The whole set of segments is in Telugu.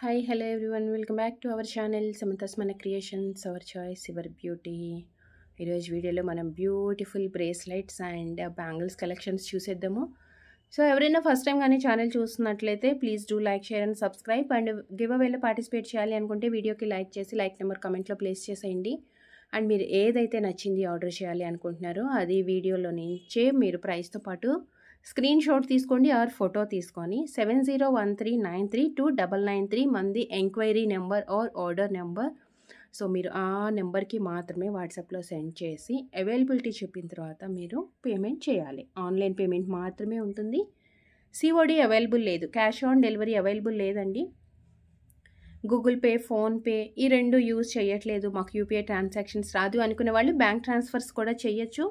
Hi hello everyone welcome back to our channel Samatha's మన creations our choice your beauty ఈరోజు వీడియోలో మనం beautiful bracelets and bangles collections చూసేద్దాము సో ఎవరైనా ఫస్ట్ టైం కానీ ఛానల్ చూస్తున్నట్లయితే please do like share and subscribe and give అవేలో పార్టిసిపేట్ చేయాలి అనుకుంటే వీడియోకి లైక్ చేసి లైక్ నెంబర్ కమెంట్లో ప్లేస్ చేసేయండి అండ్ మీరు ఏదైతే నచ్చింది ఆర్డర్ చేయాలి అనుకుంటున్నారో అది వీడియోలో నుంచే మీరు ప్రైస్తో పాటు స్క్రీన్ షాట్ తీసుకోండి ఆర్ ఫోటో తీసుకొని seven zero one three nine three two double nine three మంది enquiry number or order number so మీరు ఆ నెంబర్కి మాత్రమే వాట్సాప్లో సెండ్ చేసి అవైలబిలిటీ చెప్పిన తర్వాత మీరు పేమెంట్ చేయాలి ఆన్లైన్ పేమెంట్ మాత్రమే ఉంటుంది సిఓడి అవైలబుల్ లేదు క్యాష్ ఆన్ డెలివరీ అవైలబుల్ లేదండి గూగుల్ పే ఫోన్పే ఈ రెండు యూజ్ చేయట్లేదు మాకు యూపీఐ ట్రాన్సాక్షన్స్ రాదు అనుకునే వాళ్ళు బ్యాంక్ ట్రాన్స్ఫర్స్ కూడా చేయొచ్చు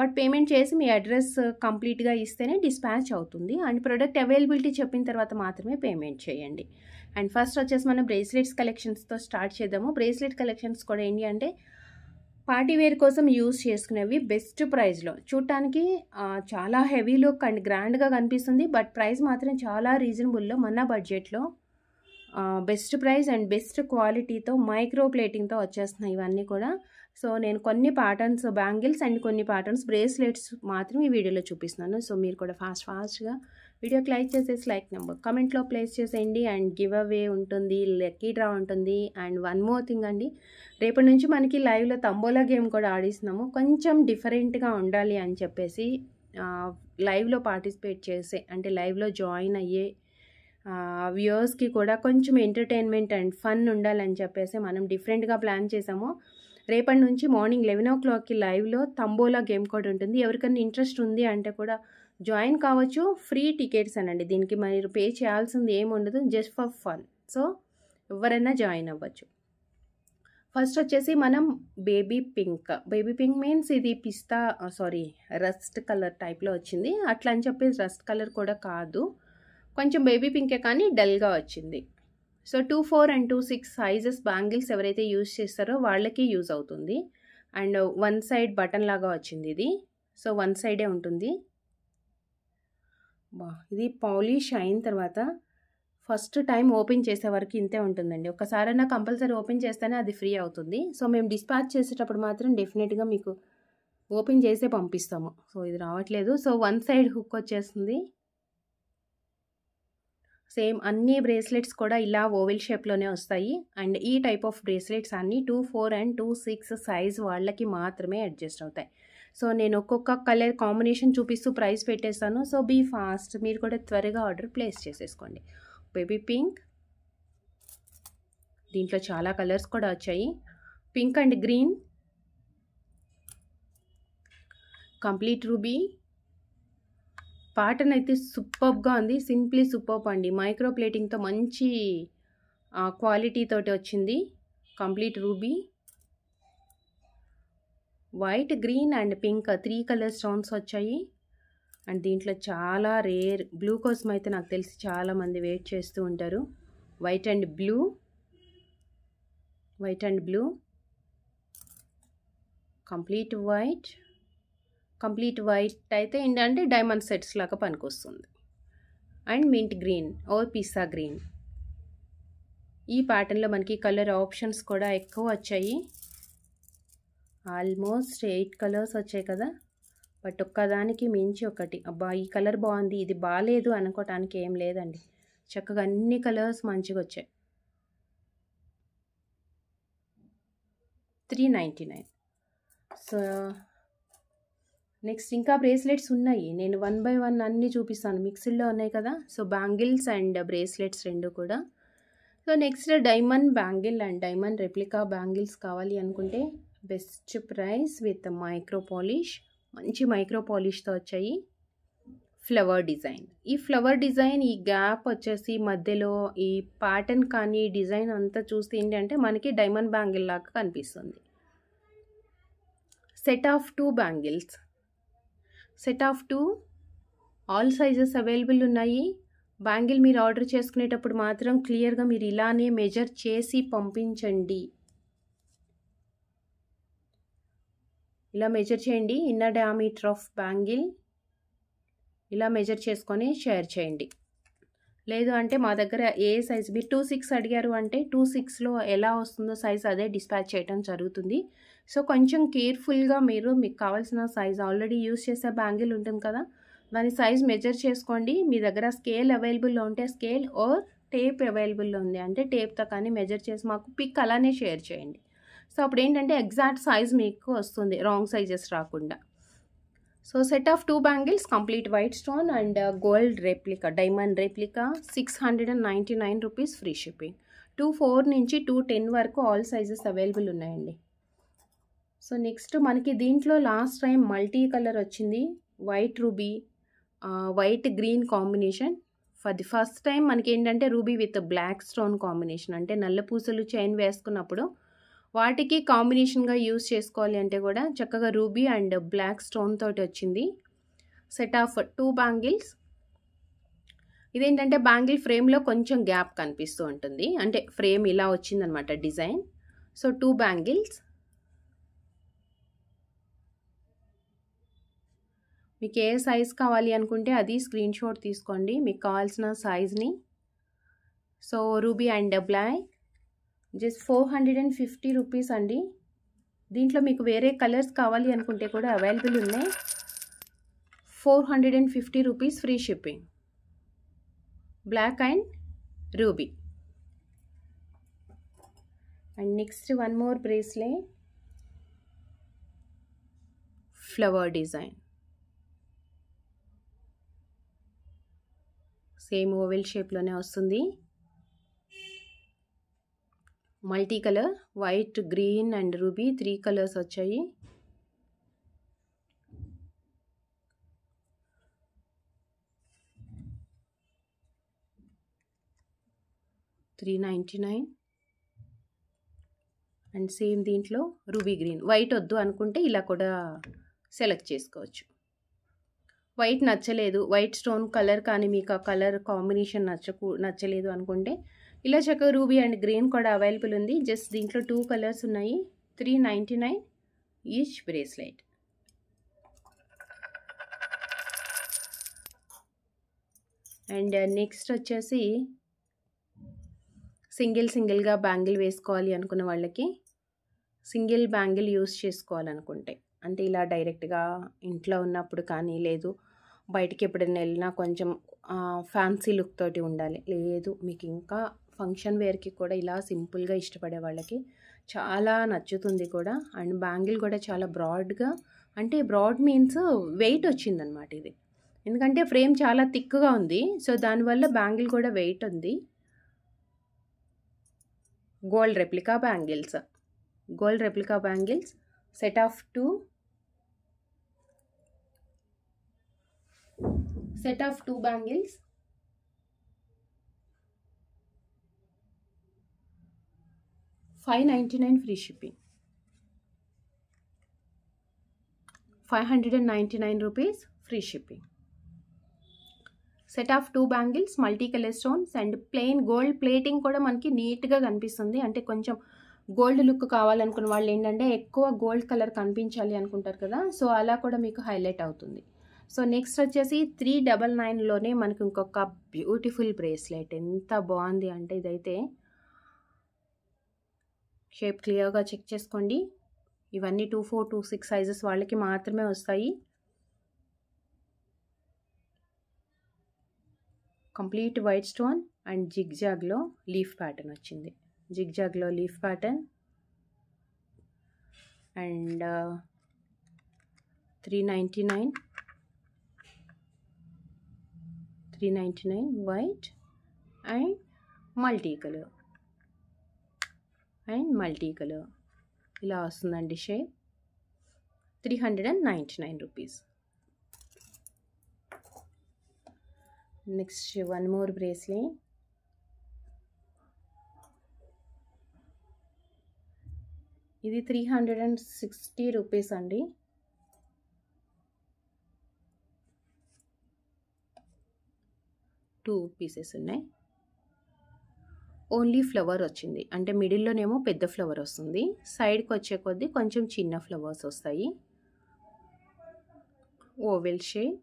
బట్ పేమెంట్ చేసి మీ అడ్రస్ uh, కంప్లీట్గా ఇస్తేనే డిస్పాచ్ అవుతుంది అండ్ ప్రొడక్ట్ అవైలబిలిటీ చెప్పిన తర్వాత మాత్రమే పేమెంట్ చేయండి అండ్ ఫస్ట్ వచ్చేసి మనం బ్రేస్లెట్స్ కలెక్షన్స్తో స్టార్ట్ చేద్దాము బ్రేస్లెట్ కలెక్షన్స్ కూడా ఏంటి అంటే పార్టీ వేర్ కోసం యూజ్ చేసుకునేవి బెస్ట్ ప్రైస్లో చూడటానికి చాలా హెవీ లుక్ అండ్ గ్రాండ్గా కనిపిస్తుంది బట్ ప్రైస్ మాత్రం చాలా రీజనబుల్లో మన బడ్జెట్లో బెస్ట్ ప్రైస్ అండ్ బెస్ట్ క్వాలిటీతో మైక్రో ప్లేటింగ్తో వచ్చేస్తున్నాయి ఇవన్నీ కూడా సో నేను కొన్ని ప్యాటర్న్స్ బ్యాంగిల్స్ అండ్ కొన్ని ప్యాటర్న్స్ బ్రేస్లెట్స్ మాత్రం ఈ వీడియోలో చూపిస్తున్నాను సో మీరు కూడా ఫాస్ట్ ఫాస్ట్గా వీడియో క్లైక్ చేసేసి లైక్ నెంబర్ కమెంట్లో ప్లేస్ చేసేయండి అండ్ గివ్ అవే ఉంటుంది లక్కీ డ్రా ఉంటుంది అండ్ వన్ మోర్ థింగ్ అండి రేపటి నుంచి మనకి లైవ్లో తంబోలా గేమ్ కూడా ఆడిస్తున్నాము కొంచెం డిఫరెంట్గా ఉండాలి అని చెప్పేసి లైవ్లో పార్టిసిపేట్ చేసే అంటే లైవ్లో జాయిన్ అయ్యే వ్యూర్స్కి కూడా కొంచెం ఎంటర్టైన్మెంట్ అండ్ ఫన్ ఉండాలని చెప్పేసి మనం డిఫరెంట్గా ప్లాన్ చేసాము రేపటి నుంచి మార్నింగ్ లెవెన్ ఓ క్లాక్కి లైవ్లో తంబోలా గేమ్ కూడా ఉంటుంది ఎవరికైనా ఇంట్రెస్ట్ ఉంది అంటే కూడా జాయిన్ కావచ్చు ఫ్రీ టికెట్స్ అనండి దీనికి మీరు పే చేయాల్సింది ఏముండదు జస్ట్ ఫర్ ఫన్ సో ఎవరైనా జాయిన్ అవ్వచ్చు ఫస్ట్ వచ్చేసి మనం baby pink baby pink means ఇది పిస్తా సారీ రస్ట్ కలర్ టైప్లో వచ్చింది అట్లా అని చెప్పేసి రస్ట్ కలర్ కూడా కాదు కొంచెం బేబీ పింకే కానీ డల్గా వచ్చింది so two four and two six sizes bangles ఎవరైతే యూజ్ చేస్తారో వాళ్ళకి యూజ్ అవుతుంది అండ్ వన్ సైడ్ బటన్ లాగా వచ్చింది ఇది సో వన్ సైడే ఉంటుంది బా ఇది పాలిష్ అయిన తర్వాత ఫస్ట్ టైం ఓపెన్ చేసే వరకు ఇంతే ఉంటుందండి ఒకసారైనా కంపల్సరీ ఓపెన్ చేస్తేనే అది ఫ్రీ అవుతుంది సో మేము డిస్పాచ్ చేసేటప్పుడు మాత్రం డెఫినెట్గా మీకు ఓపెన్ చేసే పంపిస్తాము సో ఇది రావట్లేదు సో వన్ సైడ్ హుక్ వచ్చేస్తుంది సేమ్ అన్ని బ్రేస్లెట్స్ కూడా ఇలా ఓవెల్ షేప్లోనే వస్తాయి అండ్ ఈ టైప్ ఆఫ్ బ్రేస్లెట్స్ అన్నీ two four and two six size వాళ్ళకి మాత్రమే అడ్జస్ట్ అవుతాయి సో నేను ఒక్కొక్క కలర్ కాంబినేషన్ చూపిస్తూ ప్రైస్ పెట్టేస్తాను సో బీ ఫాస్ట్ మీరు కూడా త్వరగా ఆర్డర్ ప్లేస్ చేసేసుకోండి బేబీ పింక్ దీంట్లో చాలా కలర్స్ కూడా వచ్చాయి pink and green complete ruby pattern అయితే సూపర్గా ఉంది సింప్లీ సూపర్ అండి మైక్రో ప్లేటింగ్తో మంచి క్వాలిటీ తోటి వచ్చింది complete ruby white green and pink three colour stones వచ్చాయి అండ్ దీంట్లో చాలా రేర్ బ్లూ కోసం అయితే నాకు తెలిసి చాలామంది వెయిట్ చేస్తూ ఉంటారు white and blue white and blue complete white complete white అయితే ఏంటంటే డైమండ్ సెట్స్ లాగా పనికొస్తుంది అండ్ మింట్ గ్రీన్ ఓర్ పిస్సా గ్రీన్ ఈ ప్యాటర్న్లో మనకి కలర్ ఆప్షన్స్ కూడా ఎక్కువ వచ్చాయి ఆల్మోస్ట్ ఎయిట్ కలర్స్ వచ్చాయి కదా బట్ ఒక్కదానికి మించి ఒకటి అబ్బా ఈ కలర్ బాగుంది ఇది బాగాలేదు అనుకోవటానికి ఏం లేదండి చక్కగా అన్ని కలర్స్ మంచిగా వచ్చాయి three ninety nine so next ఇంకా బ్రేస్లెట్స్ ఉన్నాయి నేను వన్ బై వన్ అన్నీ చూపిస్తాను మిక్సిడ్లో ఉన్నాయి కదా సో బ్యాంగిల్స్ అండ్ బ్రేస్లెట్స్ రెండు కూడా so next diamond bangle and diamond replica bangles కావాలి అనుకుంటే best price with micro polish మంచి మైక్రో పాలిష్తో వచ్చాయి ఫ్లవర్ డిజైన్ ఈ ఫ్లవర్ డిజైన్ ఈ గ్యాప్ వచ్చేసి మధ్యలో ఈ ప్యాటర్న్ కానీ డిజైన్ అంతా చూస్తే ఏంటంటే మనకి డైమండ్ బ్యాంగిల్ లాగా కనిపిస్తుంది set of two bangles set of two all sizes available ఉన్నాయి బ్యాంగిల్ మీరు ఆర్డర్ చేసుకునేటప్పుడు మాత్రం క్లియర్గా మీరు ఇలానే మెజర్ చేసి పంపించండి ఇలా మెజర్ చేయండి ఇన్నర్ డయామీటర్ ఆఫ్ బ్యాంగిల్ ఇలా మెజర్ చేసుకొని షేర్ చేయండి లేదు అంటే మా దగ్గర ఏ సైజ్ మీరు టూ సిక్స్ అడిగారు అంటే టూ సిక్స్లో ఎలా వస్తుందో సైజ్ అదే డిస్పాచ్ చేయడం జరుగుతుంది సో కొంచెం కేర్ఫుల్గా మీరు మీకు కావాల్సిన సైజ్ ఆల్రెడీ యూస్ చేసే బ్యాంగిల్ ఉంటుంది కదా దాని సైజ్ మెజర్ చేసుకోండి మీ దగ్గర స్కేల్ అవైలబుల్లో ఉంటే స్కేల్ ఓర్ టేప్ అవైలబుల్లో ఉంది అంటే టేప్తో కానీ మెజర్ చేసి మాకు పిక్ అలానే షేర్ చేయండి సో అప్పుడు ఏంటంటే ఎగ్జాక్ట్ సైజ్ మీకు వస్తుంది రాంగ్ సైజెస్ రాకుండా so set of two bangles complete white stone and gold stone diamond uh, six hundred and replica, nine rupees free shipping. Two four నుంచి టూ టెన్ వరకు ఆల్ సైజెస్ అవైలబుల్ ఉన్నాయండి సో నెక్స్ట్ మనకి దీంట్లో లాస్ట్ టైం మల్టీ కలర్ వచ్చింది white ruby white green combination for the first time మనకి ఏంటంటే ruby with black stone combination అంటే నల్ల పూసలు చైన్ వేసుకున్నప్పుడు వాటికి కాంబినేషన్గా యూస్ చేసుకోవాలి అంటే కూడా చక్కగా రూబీ అండ్ బ్లాక్ స్టోన్ తోటి వచ్చింది సెట్ ఆఫ్ టూ బ్యాంగిల్స్ ఇదేంటంటే బ్యాంగిల్ ఫ్రేమ్లో కొంచెం గ్యాప్ కనిపిస్తూ ఉంటుంది అంటే ఫ్రేమ్ ఇలా వచ్చిందనమాట డిజైన్ సో టూ బ్యాంగిల్స్ మీకు ఏ సైజ్ కావాలి అనుకుంటే అది స్క్రీన్షాట్ తీసుకోండి మీకు కావాల్సిన సైజ్ని so ruby and black just four hundred and fifty rupees అండి దీంట్లో మీకు వేరే కలర్స్ కావాలి అనుకుంటే కూడా అవైలబుల్ ఉన్నాయి four hundred and fifty rupees free shipping black and ruby and next one more bracelet flower design same oval షేప్లోనే వస్తుంది multi colour white green and ruby three colours వచ్చాయి three ninety nine and same దీంట్లో రూబీ గ్రీన్ వైట్ వద్దు అనుకుంటే ఇలా కూడా సెలెక్ట్ చేసుకోవచ్చు వైట్ నచ్చలేదు వైట్ స్టోన్ కలర్ కానీ మీకు ఆ కలర్ కాంబినేషన్ నచ్చకు నచ్చలేదు అనుకుంటే ఇలా చక్క రూబీ అండ్ గ్రీన్ కూడా అవైలబుల్ ఉంది జస్ట్ దీంట్లో టూ కలర్స్ ఉన్నాయి three ninety nine each bracelet and next వచ్చేసి సింగిల్ సింగిల్గా బ్యాంగిల్ వేసుకోవాలి అనుకున్న వాళ్ళకి సింగిల్ బ్యాంగిల్ యూస్ చేసుకోవాలనుకుంటే అంటే ఇలా డైరెక్ట్గా ఇంట్లో ఉన్నప్పుడు కానీ లేదు బయటికి ఎప్పుడైనా వెళ్ళినా కొంచెం ఫ్యాన్సీ లుక్ తోటి ఉండాలి లేదు మీకు ఇంకా ఫంక్షన్ వేర్కి కూడా ఇలా సింపుల్గా ఇష్టపడే వాళ్ళకి చాలా నచ్చుతుంది కూడా అండ్ బ్యాంగిల్ కూడా చాలా బ్రాడ్గా అంటే బ్రాడ్ మీన్స్ వెయిట్ వచ్చిందనమాట ఇది ఎందుకంటే ఫ్రేమ్ చాలా థిక్గా ఉంది సో దానివల్ల బ్యాంగిల్ కూడా వెయిట్ ఉంది gold replica bangles gold replica bangles set of two set of two bangles five ninety nine free shipping five hundred and ninety nine rupees free shipping set of two bangles multi colour stones and plain gold plating కూడా మనకి నీట్గా కనిపిస్తుంది అంటే కొంచెం గోల్డ్ లుక్ కావాలనుకున్న వాళ్ళు ఏంటంటే ఎక్కువ గోల్డ్ కలర్ కనిపించాలి అనుకుంటారు కదా సో అలా కూడా మీకు హైలైట్ అవుతుంది సో నెక్స్ట్ వచ్చేసి త్రీ డబల్ నైన్లోనే మనకి ఇంకొక బ్యూటిఫుల్ బ్రేస్లెట్ ఎంత బాగుంది అంటే ఇదైతే షేప్ క్లియర్గా చెక్ చేసుకోండి ఇవన్నీ two four two six sizes వాళ్ళకి మాత్రమే వస్తాయి కంప్లీట్ వైట్ స్టోన్ అండ్ జిగ్జాగ్లో లీఫ్ ప్యాటర్న్ వచ్చింది జిగ్జాగ్లో leaf pattern and three ninety nine three ninety nine white and multi colour and multi colour ఇలా వస్తుందండి shape three hundred and ninety nine rupees next one more bracelet ఇది three hundred and sixty rupees అండి టూ పీసెస్ ఉన్నాయి ఓన్లీ ఫ్లవర్ వచ్చింది అంటే మిడిల్లోనేమో పెద్ద ఫ్లవర్ వస్తుంది సైడ్కి వచ్చే కొద్దీ కొంచెం చిన్న ఫ్లవర్స్ వస్తాయి oval shape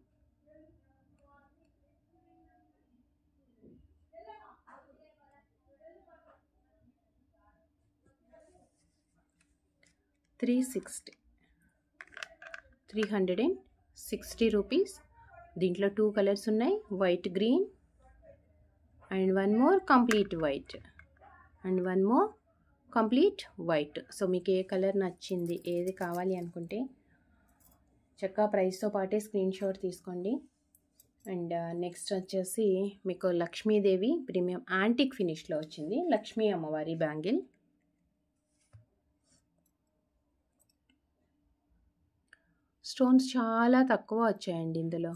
three sixty three hundred and sixty rupees దీంట్లో టూ కలర్స్ ఉన్నాయి white green and one more complete white and one more complete white so మీకు ఏ కలర్ నచ్చింది ఏది కావాలి అనుకుంటే చక్కగా ప్రైస్తో పాటే స్క్రీన్ షాట్ తీసుకోండి అండ్ నెక్స్ట్ uh, వచ్చేసి మీకు లక్ష్మీదేవి ప్రీమియం యాంటిక్ ఫినిష్లో వచ్చింది లక్ష్మీ అమ్మవారి బ్యాంగిల్ స్టోన్స్ చాలా తక్కువ వచ్చాయండి ఇందులో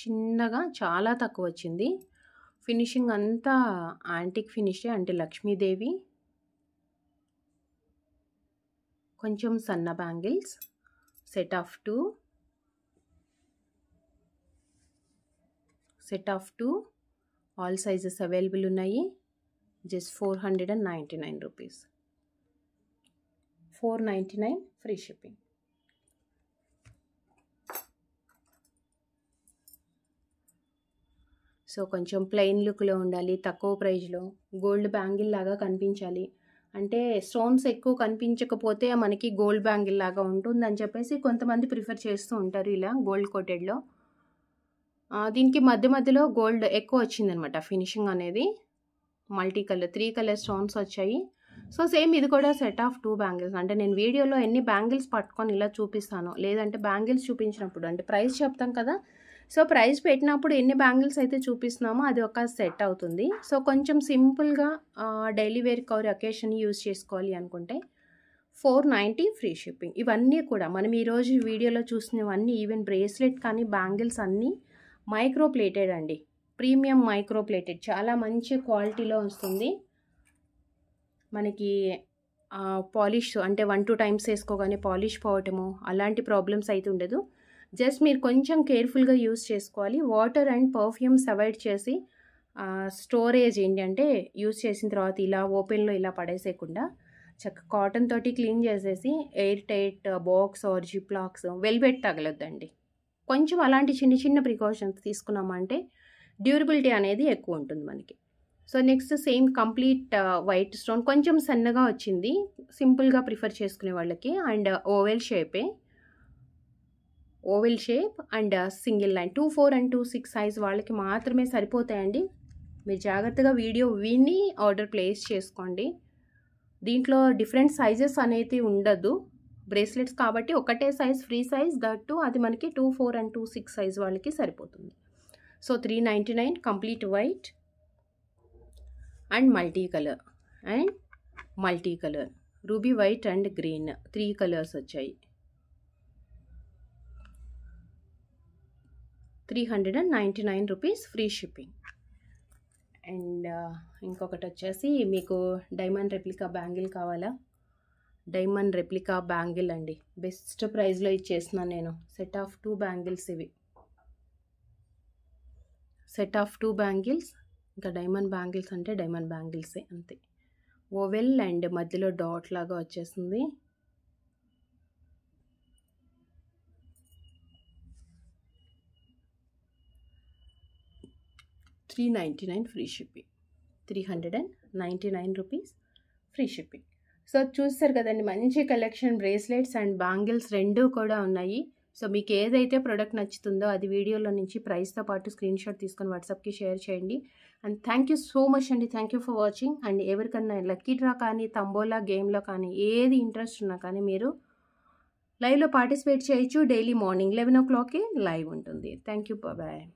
చిన్నగా చాలా తక్కువ వచ్చింది ఫినిషింగ్ అంతా యాంటిక్ ఫినిషే అంటే లక్ష్మీదేవి కొంచెం సన్న bangles set of two set of two all sizes available ఉన్నాయి just four hundred and ninety nine rupees four ninety nine free shipping so కొంచెం ప్లెయిన్ లుక్లో ఉండాలి తక్కువ ప్రైజ్లో గోల్డ్ బ్యాంగిల్ లాగా కనిపించాలి అంటే స్టోన్స్ ఎక్కువ కనిపించకపోతే మనకి గోల్డ్ బ్యాంగిల్ లాగా ఉంటుందని చెప్పేసి కొంతమంది ప్రిఫర్ చేస్తూ ఉంటారు ఇలా గోల్డ్ కోటెడ్లో దీనికి మధ్య మధ్యలో గోల్డ్ ఎక్కువ వచ్చిందనమాట ఫినిషింగ్ అనేది multi colour three colour stones వచ్చాయి సో సేమ్ ఇది కూడా సెట్ ఆఫ్ టూ బ్యాంగిల్స్ అంటే నేను వీడియోలో ఎన్ని బ్యాంగిల్స్ పట్టుకొని ఇలా చూపిస్తాను లేదంటే బ్యాంగిల్స్ చూపించినప్పుడు అంటే ప్రైస్ చెప్తాం కదా సో ప్రైస్ పెట్టినప్పుడు ఎన్ని బ్యాంగిల్స్ అయితే చూపిస్తున్నామో అది ఒక సెట్ అవుతుంది సో కొంచెం సింపుల్గా daily wear cover occasion use చేసుకోవాలి అనుకుంటే ఫోర్ నైంటీ ఫ్రీ షిప్పింగ్ ఇవన్నీ కూడా మనం ఈరోజు వీడియోలో చూసినవన్నీ ఈవెన్ బ్రేస్లెట్ కానీ బ్యాంగిల్స్ అన్నీ మైక్రో ప్లేటెడ్ అండి ప్రీమియం మైక్రో ప్లేటెడ్ చాలా మంచి క్వాలిటీలో వస్తుంది మనకి పాలిష్ అంటే వన్ టూ టైమ్స్ వేసుకోగానే పాలిష్ పోవటము అలాంటి ప్రాబ్లమ్స్ అయితే ఉండదు జస్ట్ మీరు కొంచెం కేర్ఫుల్గా యూస్ చేసుకోవాలి వాటర్ అండ్ పర్ఫ్యూమ్స్ అవాయిడ్ చేసి స్టోరేజ్ ఏంటంటే యూస్ చేసిన తర్వాత ఇలా ఓపెన్లో ఇలా పడేసేయకుండా చక్క కాటన్ తోటి క్లీన్ చేసేసి air tight box or ziplocks velvet తగలొద్దండి కొంచెం అలాంటి చిన్న చిన్న ప్రికాషన్స్ తీసుకున్నామంటే డ్యూరబిలిటీ అనేది ఎక్కువ ఉంటుంది మనకి so next same complete white stone కొంచెం సన్నగా వచ్చింది సింపుల్గా ప్రిఫర్ చేసుకునే వాళ్ళకి అండ్ ఓవెల్ షేపే oval shape and single line two four and two six size వాళ్ళకి మాత్రమే సరిపోతాయండి మీరు జాగ్రత్తగా వీడియో విని ఆర్డర్ ప్లేస్ చేసుకోండి దీంట్లో డిఫరెంట్ సైజెస్ అనేది ఉండదు బ్రేస్లెట్స్ కాబట్టి ఒకటే సైజ్ ఫ్రీ సైజ్ దట్టు అది మనకి two four and two six size వాళ్ళకి సరిపోతుంది so three ninety nine complete white and multi colour and multi colour ruby white and green three colours వచ్చాయి three hundred and ninety nine rupees free shipping and ఇంకొకటి వచ్చేసి మీకు డైమండ్ రెప్లికా బ్యాంగిల్ కావాలా డైమండ్ రెప్లికా బ్యాంగిల్ అండి బెస్ట్ ప్రైస్లో ఇచ్చేస్తున్నాను నేను సెట్ ఆఫ్ టూ బ్యాంగిల్స్ ఇవి సెట్ ఆఫ్ టూ బ్యాంగిల్స్ ఇంకా డైమండ్ బ్యాంగిల్స్ అంటే డైమండ్ బ్యాంగిల్సే అంతే ఓవెల్ అండ్ మధ్యలో డాట్ లాగా వచ్చేసింది three ninety nine free shipping three hundred and ninety nine rupees free shipping so చూస్తారు కదండి మంచి కలెక్షన్ బ్రేస్లెట్స్ అండ్ బ్యాంగిల్స్ రెండూ కూడా ఉన్నాయి సో మీకు ఏదైతే ప్రోడక్ట్ నచ్చుతుందో అది వీడియోలో నుంచి ప్రైస్తో పాటు స్క్రీన్ షాట్ తీసుకొని వాట్సాప్కి షేర్ చేయండి and thank you so much అండి thank you for watching and ఎవరికన్నా లక్కీ డ్రా కానీ తంబోలా గేమ్లో కానీ ఏది ఇంట్రెస్ట్ ఉన్నా కానీ మీరు లైవ్లో పార్టిసిపేట్ చేయొచ్చు డైలీ మార్నింగ్ లెవెన్ ఓ క్లాక్కి లైవ్ ఉంటుంది థ్యాంక్ యూ బాయ్